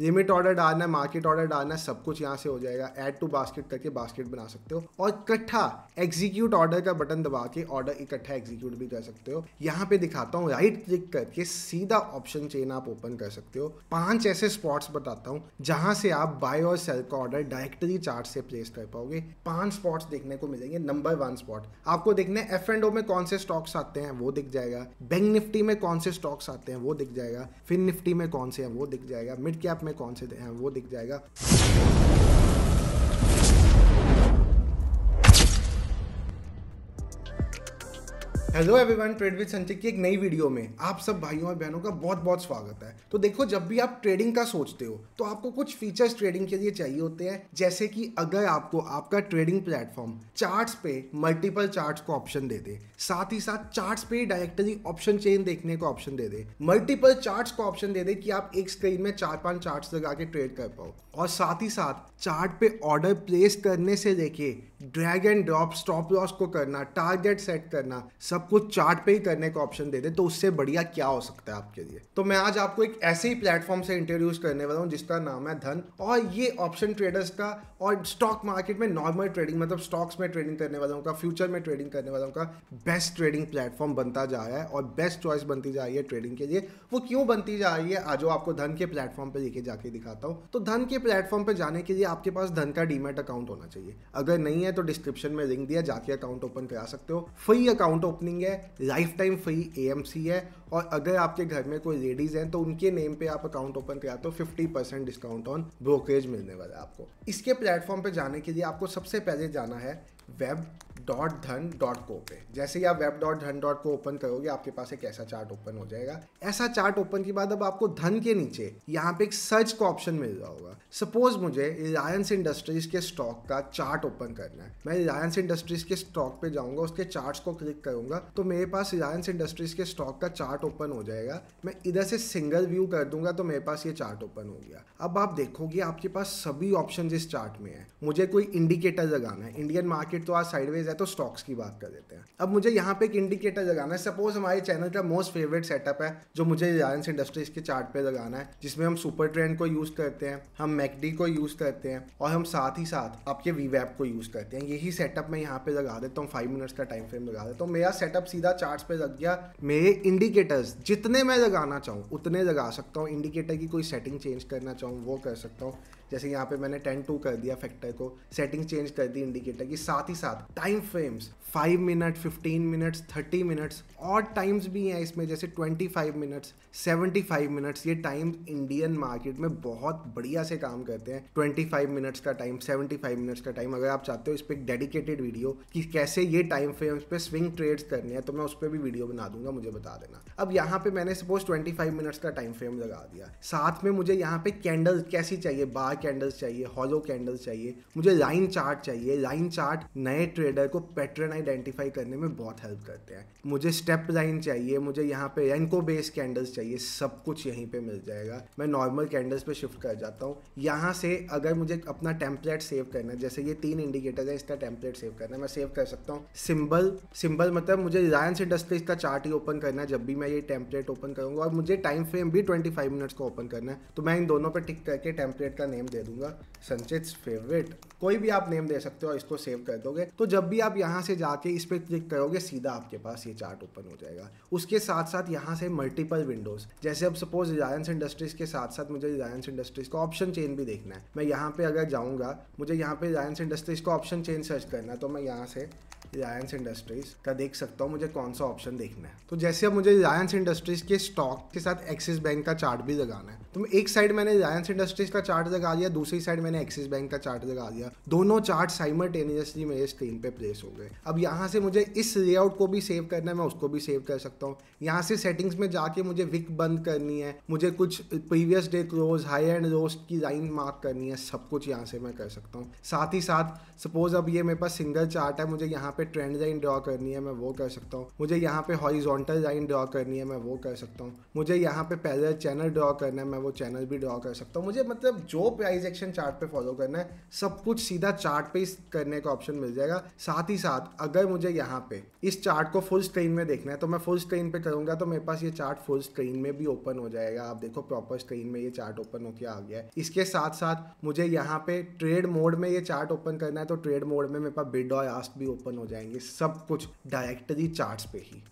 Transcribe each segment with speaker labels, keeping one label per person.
Speaker 1: limit order डालना है market order डालना है सब कुछ यहाँ से हो जाएगा ऐड टू बास्केट करके बास्केट बना सकते हो और इकट्ठा एग्जीक्यूट ऑर्डर का बटन दबा के ऑर्डर इकट्ठा एग्जीक्यूट भी कर सकते हो यहाँ पे दिखाता हूँ राइट क्लिक करके सीधा ऑप्शन चेन आप ओपन कर सकते हो पांच ऐसे स्पॉट्स बताता हूँ जहां से आप बाय और सेल का ऑर्डर डायरेक्टली चार्ट से प्लेस कर पाओगे पांच स्पॉट्स देखने को मिलेंगे नंबर वन स्पॉट आपको देखना है एफ एंड ओ में कौन से स्टॉक्स आते हैं वो दिख जाएगा बैंक निफ्टी में कौन से स्टॉक्स आते हैं वो दिख जाएगा फिन निफ्टी में कौन से हैं वो दिख जाएगा मिड कैप में कौन से हैं वो दिख जाएगा हेलो एवरीवन ट्रेड विद संचित की एक नई वीडियो में आप सब भाइयों और बहनों का बहुत बहुत स्वागत है तो देखो जब भी आप ट्रेडिंग का सोचते हो तो आपको कुछ फीचर्स ट्रेडिंग के लिए चाहिए होते हैं जैसे कि अगर आपको आपका ट्रेडिंग प्लेटफॉर्म चार्ट्स पे मल्टीपल चार्ट्स को ऑप्शन दे दे साथ ही साथ चार्ट्स पे डायरेक्टली ऑप्शन चेन देखने का ऑप्शन दे दे मल्टीपल चार्ट्स को ऑप्शन दे दे कि आप एक स्क्रीन में चार पांच चार्ट्स लगा के ट्रेड कर पाओ और साथ ही साथ चार्ट पे ऑर्डर प्लेस करने से लेके drag and drop stop loss को करना टारगेट सेट करना सब कुछ चार्ट पे ही करने का ऑप्शन दे दे तो उससे बढ़िया क्या हो सकता है आपके लिए तो मैं आज आपको एक ऐसे ही प्लेटफॉर्म से इंट्रोड्यूस करने वाला हूँ जिसका नाम है धन और ये ऑप्शन ट्रेडर्स का और स्टॉक मार्केट में नॉर्मल ट्रेडिंग मतलब स्टॉक्स में ट्रेडिंग करने वालों का फ्यूचर में ट्रेडिंग करने वालों का बेस्ट ट्रेडिंग प्लेटफॉर्म बनता जा रहा है और बेस्ट चॉइस बनती जा रही है ट्रेडिंग के लिए वो क्यों बनती जा रही है आज आपको धन के प्लेटफॉर्म पर लेके जाके दिखाता हूँ तो धन के प्लेटफॉर्म पर जाने के लिए आपके पास धन का डीमेट अकाउंट होना चाहिए अगर नहीं है है तो डिस्क्रिप्शन में लिंक दिया जाके अकाउंट ओपन करा सकते हो फ्री अकाउंट ओपनिंग है लाइफ टाइम फ्री ए है और अगर आपके घर में कोई लेडीज हैं तो उनके नेम पे आप अकाउंट ओपन कराते तो fifty percent discount on brokerage मिलने वाला है आपको इसके प्लेटफॉर्म पे जाने के लिए आपको सबसे पहले जाना है वेब डॉट धन डॉट को पे जैसे ही आप web dot Dhan dot co open करोगे आपके पास एक ऐसा चार्ट ओपन हो जाएगा ऐसा चार्ट ओपन के बाद अब आपको धन के नीचे यहाँ पे एक सर्च का ऑप्शन मिल रहा होगा सपोज मुझे रिलायंस इंडस्ट्रीज के स्टॉक का चार्ट ओपन करना है है मैं रिलायंस इंडस्ट्रीज के स्टॉक पे जाऊंगा उसके चार्ट्स को क्लिक करूंगा तो मेरे पास रिलायंस इंडस्ट्रीज के स्टॉक का चार्ट ओपन हो जाएगा मैं इधर से सिंगल व्यू कर दूंगा तो मेरे पास ये चार्ट ओपन हो गया अब आप देखोगे आपके पास सभी ऑप्शन इस चार्ट में है मुझे कोई इंडिकेटर लगाना है इंडियन मार्केट तो आज साइडवेज है तो स्टॉक्स की बात कर देते हैं अब मुझे यहाँ पे एक इंडिकेटर लगाना है सपोज हमारे चैनल का मोस्ट फेवरेट सेटअप है जो मुझे रिलायंस इंडस्ट्रीज के चार्ट पे लगाना है जिसमें हम सुपर ट्रेंड को यूज करते हैं हम मैकडी को यूज करते हैं और हम साथ ही साथ आपके वीवैप को यूज करते हैं रहते हैं यही सेटअप मैं यहाँ पे लगा देता हूँ फाइव मिनट्स का टाइम फ्रेम लगा देता हूँ मेरा सेटअप सीधा चार्ट्स पे लग गया मेरे इंडिकेटर्स जितने मैं लगाना चाहूँ उतने लगा सकता हूँ इंडिकेटर की कोई सेटिंग चेंज करना चाहूँ वो कर सकता हूँ जैसे यहाँ पे मैंने टेन टू कर दिया फैक्टर को सेटिंग चेंज कर दी इंडिकेटर की साथ ही साथ time frames five minute fifteen minutes thirty minutes और टाइम्स भी हैं इसमें जैसे twenty five minutes seventy five minutes ये टाइम इंडियन मार्केट में बहुत बढ़िया से काम करते हैं ट्वेंटी फाइव मिनट्स का टाइम सेवेंटी फाइव मिनट्स का टाइम अगर आप चाहते हो इस पर एक डेडिकेटेड वीडियो कि कैसे ये टाइम फ्रेम्स पे स्विंग ट्रेड्स करने हैं तो मैं उस पर भी वीडियो बना दूंगा मुझे बता देना अब यहाँ पे मैंने सपोज ट्वेंटी फाइव मिनट्स का टाइम फ्रेम लगा दिया साथ में मुझे यहाँ पे कैंडल कैसी चाहिए बार स्टार कैंडल्स चाहिए हॉलो कैंडल्स चाहिए मुझे लाइन चार्ट चाहिए लाइन चार्ट नए ट्रेडर को पैटर्न आइडेंटिफाई करने में बहुत हेल्प करते हैं मुझे स्टेप लाइन चाहिए मुझे यहाँ पे रेंको बेस कैंडल्स चाहिए सब कुछ यहीं पर मिल जाएगा मैं नॉर्मल कैंडल्स पर शिफ्ट कर जाता हूँ यहाँ से अगर मुझे अपना टेम्पलेट सेव करना है जैसे ये तीन इंडिकेटर है इसका टेम्पलेट सेव करना है मैं सेव कर सकता हूँ सिंबल सिंबल मतलब मुझे रिलायंस इंडस्ट्रीज का चार्ट ही ओपन करना है जब भी मैं ये टेम्पलेट ओपन करूंगा और मुझे टाइम फ्रेम भी ट्वेंटी फाइव मिनट्स का ओपन करना है तो मैं इन दोनों पर टिक करके टेम्पलेट का नेम नेम दे दूंगा संचित फेवरेट कोई भी आप नेम दे सकते हो और इसको सेव कर दोगे तो जब भी आप यहाँ से जाके इस पर क्लिक करोगे सीधा आपके पास ये चार्ट ओपन हो जाएगा उसके साथ साथ यहाँ से मल्टीपल विंडोज जैसे अब सपोज रिलायंस इंडस्ट्रीज के साथ साथ मुझे रिलायंस इंडस्ट्रीज का ऑप्शन चेन भी देखना है मैं यहाँ पे अगर जाऊँगा मुझे यहाँ पे रिलायंस इंडस्ट्रीज का ऑप्शन चेन सर्च करना है तो मैं यहाँ से रिलायंस इंडस्ट्रीज का देख सकता हूँ मुझे कौन सा ऑप्शन देखना है तो जैसे अब मुझे रिलायंस इंडस्ट्रीज के स्टॉक के साथ एक्सिस बैंक का चार्ट भी लगाना है तो एक साइड मैंने रिलायंस इंडस्ट्रीज का चार्ट लगा दिया दूसरी साइड मैंने एक्सिस बैंक का चार्ट लगा दिया दोनों चार्ट साइमल्टेनियसली मेरे स्क्रीन पे प्लेस हो गए अब यहाँ से मुझे इस लेआउट को भी सेव करना है मैं उसको भी सेव कर सकता हूँ यहाँ से सेटिंग्स में जाके मुझे विक बंद करनी है मुझे कुछ previous day close high and रोस्ट की लाइन मार्क करनी है सब कुछ यहाँ से मैं कर सकता हूँ साथ ही साथ सपोज अब ये मेरे पास सिंगल चार्ट है मुझे यहाँ पे ट्रेंड लाइन ड्रॉ करनी है मैं वो कर सकता हूँ मुझे यहाँ पे हॉरिजोंटल लाइन ड्रॉ करनी है मैं वो कर सकता हूँ मुझे यहाँ पे पैदल चैनल ड्रॉ करना है मैं वो चैनल भी ड्रॉ कर सकता हूँ मुझे मतलब जो प्राइस एक्शन चार्ट पे फॉलो करना है सब कुछ सीधा चार्ट पे इस करने का ऑप्शन मिल जाएगा साथ ही साथ अगर मुझे यहाँ पे इस चार्ट को फुल स्क्रीन में देखना है तो मैं फुल स्क्रीन पे करूंगा तो मेरे पास ये चार्ट फुल स्क्रीन में भी ओपन हो जाएगा आप देखो प्रॉपर स्क्रीन में ये चार्ट ओपन होकर आ गया है इसके साथ साथ मुझे यहाँ पे ट्रेड मोड में ये चार्ट ओपन करना है तो ट्रेड मोड में मेरे पास बिड और आस्ट भी ओपन हो जाएंगे सब कुछ डायरेक्टली चार्ट पे ही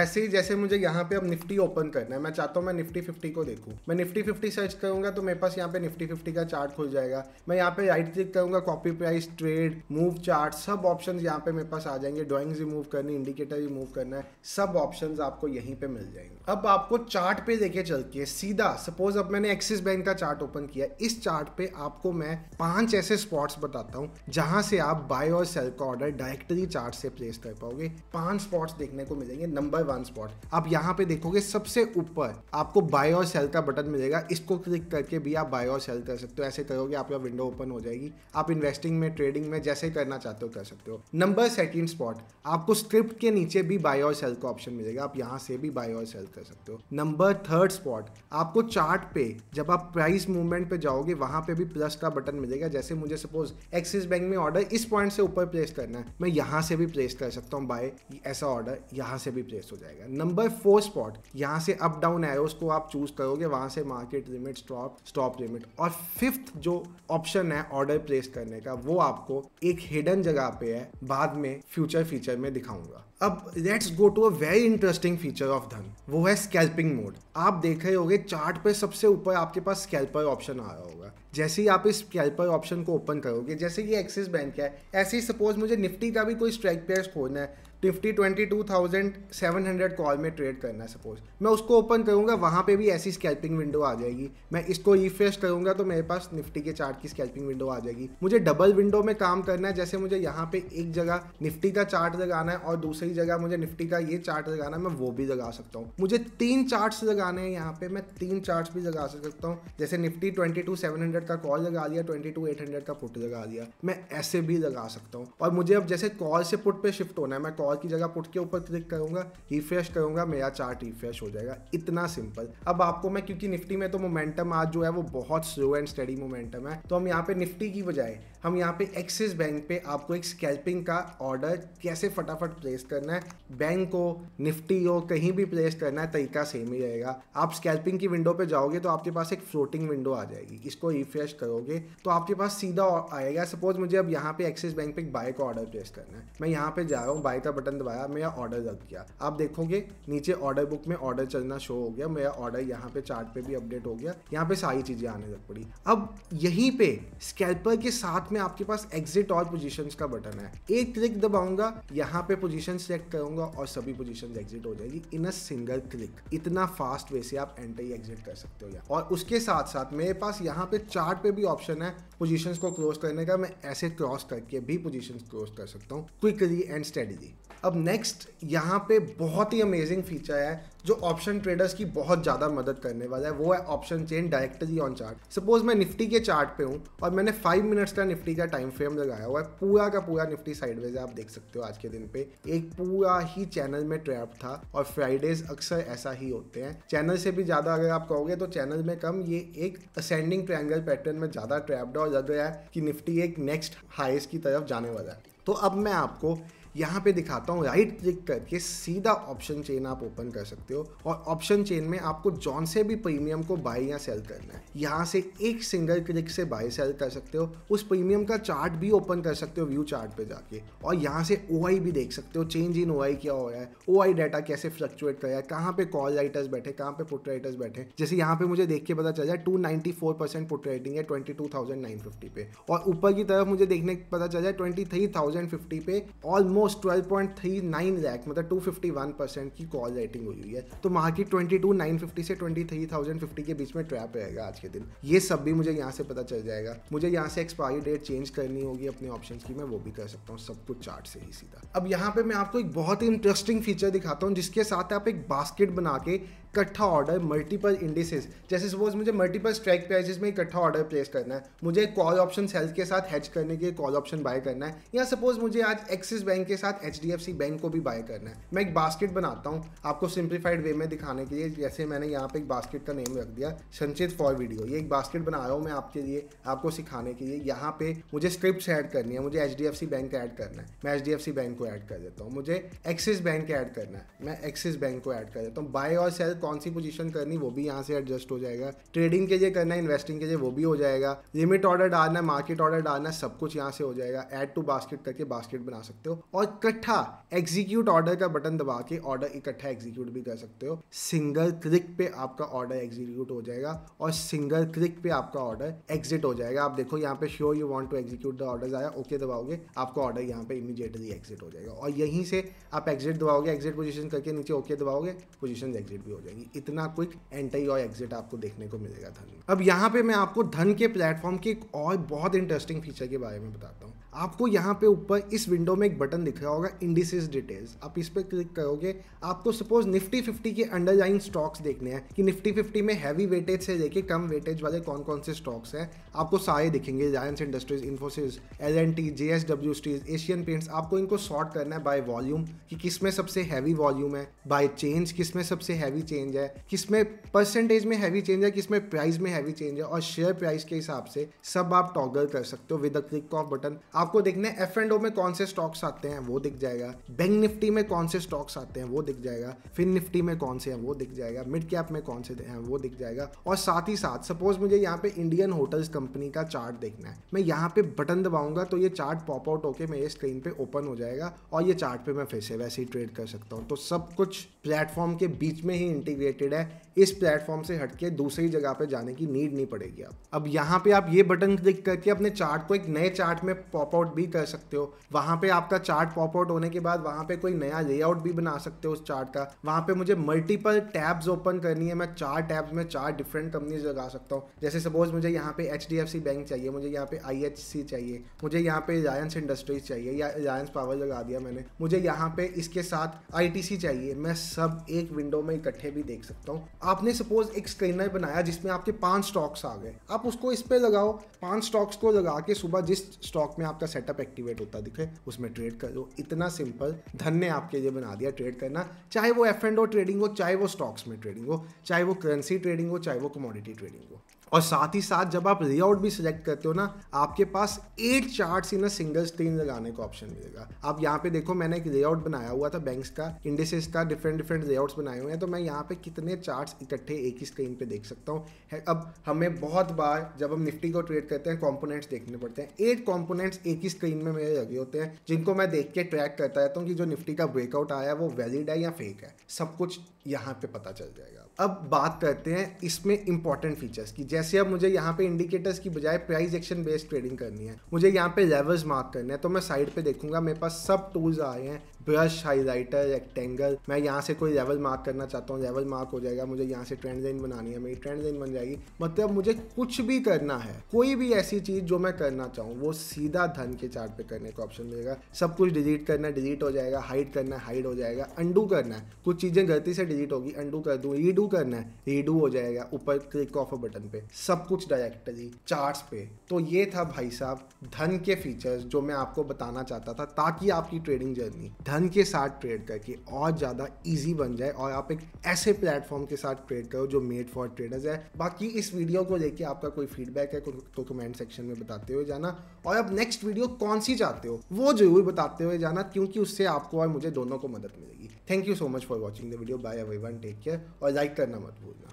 Speaker 1: ऐसे ही जैसे मुझे यहाँ पे अब निफ्टी ओपन करना है मैं चाहता हूँ मैं निफ्टी फिफ्टी को देखूँ मैं निफ्टी फिफ्टी सर्च करूंगा तो मेरे पास यहाँ पे निफ्टी फिफ्टी का चार्ट खुल जाएगा मैं यहाँ पे राइट क्लिक करूंगा copy price trade move chart सब ऑप्शन यहाँ पे मेरे पास आ जाएंगे ड्रॉइंग्स रिमूव करनी इंडिकेटर भी मूव करना है सब ऑप्शन आपको यहीं पर मिल जाएंगे अब आपको चार्ट पे चल चलती सीधा सपोज अब मैंने एक्सिस बैंक का चार्ट ओपन किया इस चार्ट पे आपको मैं पांच ऐसे स्पॉट्स बताता हूँ जहां से आप बाय और सेल का ऑर्डर डायरेक्टली चार्ट से प्लेस कर पाओगे पांच स्पॉट्स देखने को मिलेंगे नंबर बाय वन स्पॉट आप यहाँ पे देखोगे सबसे ऊपर आपको बाय और सेल का बटन मिलेगा इसको क्लिक करके भी आप बाय और सेल कर सकते हो ऐसे करोगे आपका विंडो ओपन हो जाएगी आप इन्वेस्टिंग में ट्रेडिंग में जैसे करना चाहते हो कर सकते हो नंबर सेकेंड स्पॉट आपको स्क्रिप्ट के नीचे भी बाय और सेल का ऑप्शन मिलेगा आप यहाँ से भी बाय और सेल कर सकते हो नंबर थर्ड स्पॉट आपको चार्ट पे जब आप प्राइस मूवमेंट पे जाओगे वहां पे भी प्लस का बटन मिलेगा जैसे मुझे सपोज एक्सिस बैंक में ऑर्डर इस पॉइंट से ऊपर प्लेस करना है मैं यहां से भी प्लेस कर सकता हूँ बाय ऐसा ऑर्डर यहां से भी प्लेस हो जाएगा नंबर फोर स्पॉट यहाँ से अप डाउन एरोस को आप चूज करोगे वहां से market limit stop stop limit और फिफ्थ जो ऑप्शन है ऑर्डर प्लेस करने का वो आपको एक हिडन जगह पे है बाद में फ्यूचर फीचर में दिखाऊंगा अब let's go to a very interesting feature of Dhan वो है स्कैल्पिंग मोड आप देख रहे होंगे चार्ट पे सबसे ऊपर आपके पास स्कैल्पर ऑप्शन आ रहा होगा जैसे ही आप इस स्कैल्पर ऑप्शन को ओपन करोगे जैसे ये एक्सिस बैंक है ऐसे ही सपोज मुझे निफ्टी का भी कोई स्ट्राइक पेयर खोलना है Nifty twenty two thousand seven hundred call में ट्रेड करना है सपोज मैं उसको ओपन करूँगा वहाँ पे भी ऐसी स्कैल्पिंग विंडो आ जाएगी मैं इसको रिफ्रेश करूँगा तो मेरे पास निफ्टी के चार्ट की स्कैल्पिंग विंडो आ जाएगी मुझे डबल विंडो में काम करना है जैसे मुझे यहाँ पे एक जगह निफ्टी का चार्ट लगाना है और दूसरी जगह मुझे निफ्टी का ये चार्ट लगाना है मैं वो भी लगा सकता हूँ मुझे तीन चार्ट लगाने हैं यहाँ पे मैं तीन चार्ट भी लगा सकता हूँ जैसे Nifty twenty two seven hundred का कॉल लगा लिया ट्वेंटी टू एट हंड्रेड का पुट लगा लिया मैं ऐसे भी लगा सकता हूँ और मुझे अब जैसे कॉल से पुट पे शिफ्ट होना है मैं कॉल और की जगह पुट के ऊपर क्लिक करूंगा रिफ्रेश करूंगा मेरा चार्ट रिफ्रेश हो जाएगा इतना सिंपल अब आपको मैं क्योंकि निफ्टी में तो मोमेंटम आज जो है वो बहुत स्लो एंड स्टडी मोमेंटम है तो हम यहाँ पे निफ्टी की बजाय हम यहाँ पे एक्सिस बैंक पे आपको एक स्कैल्पिंग का ऑर्डर कैसे फटाफट प्लेस करना है बैंक को निफ्टी हो कहीं भी प्लेस करना है तरीका सेम ही रहेगा आप स्कैल्पिंग की विंडो पे जाओगे तो आपके पास एक फ्लोटिंग विंडो आ जाएगी इसको रिफ्रेश करोगे तो आपके पास सीधा आएगा सपोज मुझे अब यहाँ पे एक्सिस बैंक पे एक बाय का ऑर्डर प्लेस करना है मैं यहाँ पे जा रहा हूँ बाय का बटन दबाया मेरा ऑर्डर रख गया आप देखोगे नीचे ऑर्डर बुक में ऑर्डर चलना शो हो गया मेरा ऑर्डर यहाँ पे चार्ट पे भी अपडेट हो गया यहाँ पे सारी चीज़ें आने लग पड़ी अब यहीं पे स्कैल्पर के साथ में आपके पास एग्जिट ऑल पोजिशन का बटन है एक क्लिक दबाऊंगा यहाँ पे पोजिशन सेलेक्ट करूंगा और सभी पोजिशन एग्जिट हो जाएगी इन अ सिंगल क्लिक इतना फास्ट वे से आप एंट्री एग्जिट कर सकते हो या और उसके साथ साथ मेरे पास यहाँ पे चार्ट पे भी ऑप्शन है पोजिशन को क्लोज करने का मैं ऐसे क्रॉस करके भी पोजिशन क्लोज कर सकता हूँ क्विकली एंड स्टेडीली अब नेक्स्ट यहाँ पे बहुत ही अमेजिंग फीचर है जो ऑप्शन ट्रेडर्स की बहुत ज़्यादा मदद करने वाला है वो है option chain directly on chart suppose मैं निफ्टी के चार्ट पे हूँ और मैंने फाइव मिनट्स का निफ्टी का टाइम फ्रेम लगाया हुआ है पूरा का पूरा निफ्टी साइडवेज है आप देख सकते हो आज के दिन पे एक पूरा ही चैनल में ट्रैप था और फ्राइडेज अक्सर ऐसा ही होते हैं चैनल से भी ज़्यादा अगर आप कहोगे तो चैनल में कम ये एक असेंडिंग ट्रैंगल पैटर्न में ज़्यादा ट्रैप्ड और लग रहा है कि निफ्टी एक नेक्स्ट हाइस की तरफ जाने वाला है तो अब मैं आपको यहाँ पे दिखाता हूँ राइट क्लिक करके सीधा ऑप्शन चेन आप ओपन कर सकते हो और ऑप्शन चेन में आपको जॉन से भी प्रीमियम को बाय या सेल करना है यहाँ से एक सिंगल क्लिक से बाय सेल कर सकते हो उस प्रीमियम का चार्ट भी ओपन कर सकते हो व्यू चार्ट पे जाके और यहाँ से ओ भी देख सकते हो चेंज इन ओ क्या हो रहा है ओ डाटा कैसे फ्लक्चुएट कर रहा है कहाँ पे कॉल राइटर्स बैठे कहाँ पे पुट राइटर्स बैठे जैसे यहाँ पे मुझे देख के पता चल जाए two ninety four percent writing है twenty two thousand nine fifty पे और ऊपर की तरफ मुझे देखने पता चल जाए ट्वेंटी थ्री थाउजेंड फिफ्टी पे almost almost twelve point three nine lakh मतलब टू फिफ्टी वन परसेंट की कॉल राइटिंग हुई है तो market twenty two nine fifty से ट्वेंटी थ्री थाउजेंड फिफ्टी के बीच में ट्रैप रहेगा आज के दिन ये सब भी मुझे यहाँ से पता चल जाएगा मुझे यहाँ से एक्सपायरी डेट चेंज करनी होगी अपने ऑप्शन की मैं वो भी कर सकता हूँ सब कुछ चार्ट से ही सीधा अब यहाँ पे मैं आपको एक बहुत ही इंटरेस्टिंग फीचर दिखाता हूँ जिसके साथ आप एक बास्केट बना के इकट्ठा ऑर्डर मल्टीपल इंडिसेस जैसे सपोज मुझे मल्टीपल स्ट्राइक प्राइजेस में इकट्ठा ऑर्डर प्लेस करना है मुझे कॉल ऑप्शन सेल्स के साथ हैच करने के कॉल ऑप्शन बाय करना है या सपोज मुझे आज एक्सिस बैंक के साथ एच बैंक को भी बाय करना है मैं एक बास्केट बनाता हूँ आपको सिंप्लीफाइड वे में दिखाने के लिए जैसे मैंने यहाँ पे एक बास्केट का नेम रख दिया संचित फॉर वीडियो ये एक बास्केट बना रहा हूँ मैं आपके लिए आपको सिखाने के लिए यहाँ पे मुझे स्क्रिप्ट ऐड करनी है मुझे एच बैंक ऐड करना है मैं एच बैंक को ऐड कर देता हूँ मुझे एक्सिस बैंक ऐड करना है मैं एक्सिस बैंक को ऐड कर देता हूँ बाय और सेल कौन सी पोजीशन करनी वो भी यहाँ से एडजस्ट हो जाएगा ट्रेडिंग के लिए करना है इन्वेस्टिंग के लिए वो भी हो जाएगा लिमिट ऑर्डर डालना है मार्केट ऑर्डर डालना है सब कुछ यहाँ से हो जाएगा एड टू बास्केट करके बास्केट बना सकते हो और इकट्ठा एग्जीक्यूट ऑर्डर का बटन दबा के ऑर्डर इकट्ठा एग्जीक्यूट भी कर सकते हो सिंगल क्लिक पे आपका ऑर्डर एग्जीक्यूट हो जाएगा और सिंगल क्लिक पे आपका ऑर्डर एग्जिट हो जाएगा आप देखो यहाँ पे sure you want to execute the order आया ओके दबाओगे आपका ऑर्डर यहाँ पे इमीडिएटली एग्जिट हो जाएगा और यहीं से आप एग्जिट दबाओगे एग्जिट पोजिशन करके नीचे ओके दबाओगे पोजिशन एग्जिट भी हो जाएगा मिलेगी इतना क्विक एंटी और एग्जिट आपको देखने को मिलेगा धन में अब यहाँ पे मैं आपको धन के प्लेटफॉर्म के एक और बहुत इंटरेस्टिंग फीचर के बारे में बताता हूँ आपको यहाँ पे ऊपर इस विंडो में एक बटन दिख रहा होगा इंडिसेस डिटेल्स आप इस पर क्लिक करोगे आपको सपोज निफ्टी फिफ्टी के अंडरलाइन स्टॉक्स देखने हैं कि निफ्टी फिफ्टी में हैवी वेटेज से लेके कम वेटेज वाले कौन कौन से स्टॉक्स हैं आपको सारे दिखेंगे Reliance Industries Infosys L N T J S W स्टीज एशियन पेंट्स आपको इनको शॉर्ट करना है बाय वॉल्यूम कि किस में सबसे हैवी वॉल्यूम है बाय चेंज किस में सबसे हैवी चेंज चेंज है किस में परसेंटेज में हैवी चेंज है किस में प्राइस में हैवी चेंज है और शेयर प्राइस के हिसाब से सब आप टॉगल कर सकते हो with a click of button आपको देखना है एफ एंड ओ में कौन से स्टॉक्स आते हैं वो दिख जाएगा बैंक निफ्टी में कौन से स्टॉक्स आते हैं वो दिख जाएगा फिन निफ्टी में कौन से हैं वो दिख जाएगा मिड कैप में कौन से हैं वो दिख जाएगा और साथ ही साथ सपोज मुझे यहाँ पे इंडियन होटल्स कंपनी का चार्ट देखना है मैं यहाँ पे बटन दबाऊंगा तो ये चार्ट पॉप आउट होकर मेरे स्क्रीन पे ओपन हो जाएगा और ये चार्ट पे मैं फिर से वैसे ही ट्रेड कर सकता हूँ तो सब कुछ प्लेटफॉर्म के बीच में ही एक्टिवेटेड है इस प्लेटफॉर्म से हटके दूसरी जगह पे जाने की नीड नहीं पड़ेगी आप अब यहाँ पे आप ये बटन क्लिक करके अपने चार्ट को एक नए चार्ट में पॉप आउट भी कर सकते हो वहां पे आपका चार्ट पॉप आउट होने के बाद वहां पे कोई नया लेआउट भी बना सकते हो उस चार्ट का वहां पे मुझे मल्टीपल टैब्स ओपन करनी है मैं चार टैब्स में चार डिफरेंट कंपनीज लगा सकता हूँ जैसे सपोज मुझे यहाँ पे एच बैंक चाहिए मुझे यहाँ पे आई चाहिए मुझे यहाँ पे रिलायंस इंडस्ट्रीज चाहिए या रिलायंस पावर लगा दिया मैंने मुझे यहाँ पे इसके साथ आई चाहिए मैं सब एक विंडो में इकट्ठे भी देख सकता हूँ आपने सपोज एक स्क्रीनर बनाया जिसमें आपके पांच स्टॉक्स आ गए आप उसको इस पे लगाओ पांच स्टॉक्स को लगा के सुबह जिस स्टॉक में आपका सेटअप एक्टिवेट होता दिखे उसमें ट्रेड कर लो इतना सिंपल धन ने आपके लिए बना दिया ट्रेड करना चाहे वो एफ एंड ओ ट्रेडिंग हो चाहे वो स्टॉक्स में ट्रेडिंग हो चाहे वो करेंसी ट्रेडिंग हो चाहे वो कमोडिटी ट्रेडिंग हो और साथ ही साथ जब आप लेआउट भी सिलेक्ट करते हो ना आपके पास eight chart in a single screen लगाने का ऑप्शन मिलेगा आप यहाँ पे देखो मैंने एक लेआउट बनाया हुआ था बैंक्स का इंडिसेस का डिफरेंट डिफरेंट लेआउट्स बनाए हुए हैं तो मैं यहाँ पे कितने चार्ट इकट्ठे एक ही स्क्रीन पे देख सकता हूँ अब हमें बहुत बार जब हम निफ्टी को ट्रेड करते हैं कॉम्पोनेंट्स देखने पड़ते हैं एट कॉम्पोनेंट्स एक ही स्क्रीन में मेरे लगे होते हैं जिनको मैं देख के ट्रैक करता रहता हूँ कि जो निफ्टी का ब्रेकआउट आया है वो वैलिड है या फेक है सब कुछ यहाँ पे पता चल जाएगा अब बात करते हैं इसमें इंपॉर्टेंट फीचर्स की जैसे अब मुझे यहाँ पे इंडिकेटर्स की बजाय प्राइस एक्शन बेस्ड ट्रेडिंग करनी है मुझे यहाँ पे लेवल्स मार्क करने हैं तो मैं साइड पे देखूंगा मेरे पास सब टूल्स आए हैं ब्रश हाईलाइटर रेक्टेंगल मैं यहाँ से कोई लेवल मार्क करना चाहता हूँ लेवल मार्क हो जाएगा मुझे यहाँ से ट्रेंड लाइन बनानी है मेरी ट्रेंड लाइन बन जाएगी मतलब मुझे कुछ भी करना है कोई भी ऐसी चीज़ जो मैं करना चाहूँ वो सीधा धन के चार्ट पे करने का ऑप्शन मिलेगा सब कुछ डिलीट करना है डिलीट हो जाएगा हाइड करना है हाइड हो जाएगा अंडू करना है कुछ चीज़ें गलती से डिलीट होगी अंडू कर दू रीडू करना है रीडू हो जाएगा ऊपर क्लिक ऑफ बटन पे सब कुछ डायरेक्टली चार्ट पे तो ये था भाई साहब धन के फीचर्स जो मैं आपको बताना चाहता था ताकि आपकी ट्रेडिंग जर्नी धन के साथ ट्रेड करके और ज़्यादा ईजी बन जाए और आप एक ऐसे प्लेटफॉर्म के साथ ट्रेड करो जो मेड फॉर ट्रेडर्स है बाकी इस वीडियो को लेके आपका कोई फीडबैक है तो कमेंट सेक्शन में बताते हुए जाना और आप नेक्स्ट वीडियो कौन सी चाहते हो वो जरूर बताते हुए जाना क्योंकि उससे आपको और मुझे दोनों को मदद मिलेगी thank you so much for watching the video bye every take care और लाइक करना मत भूलना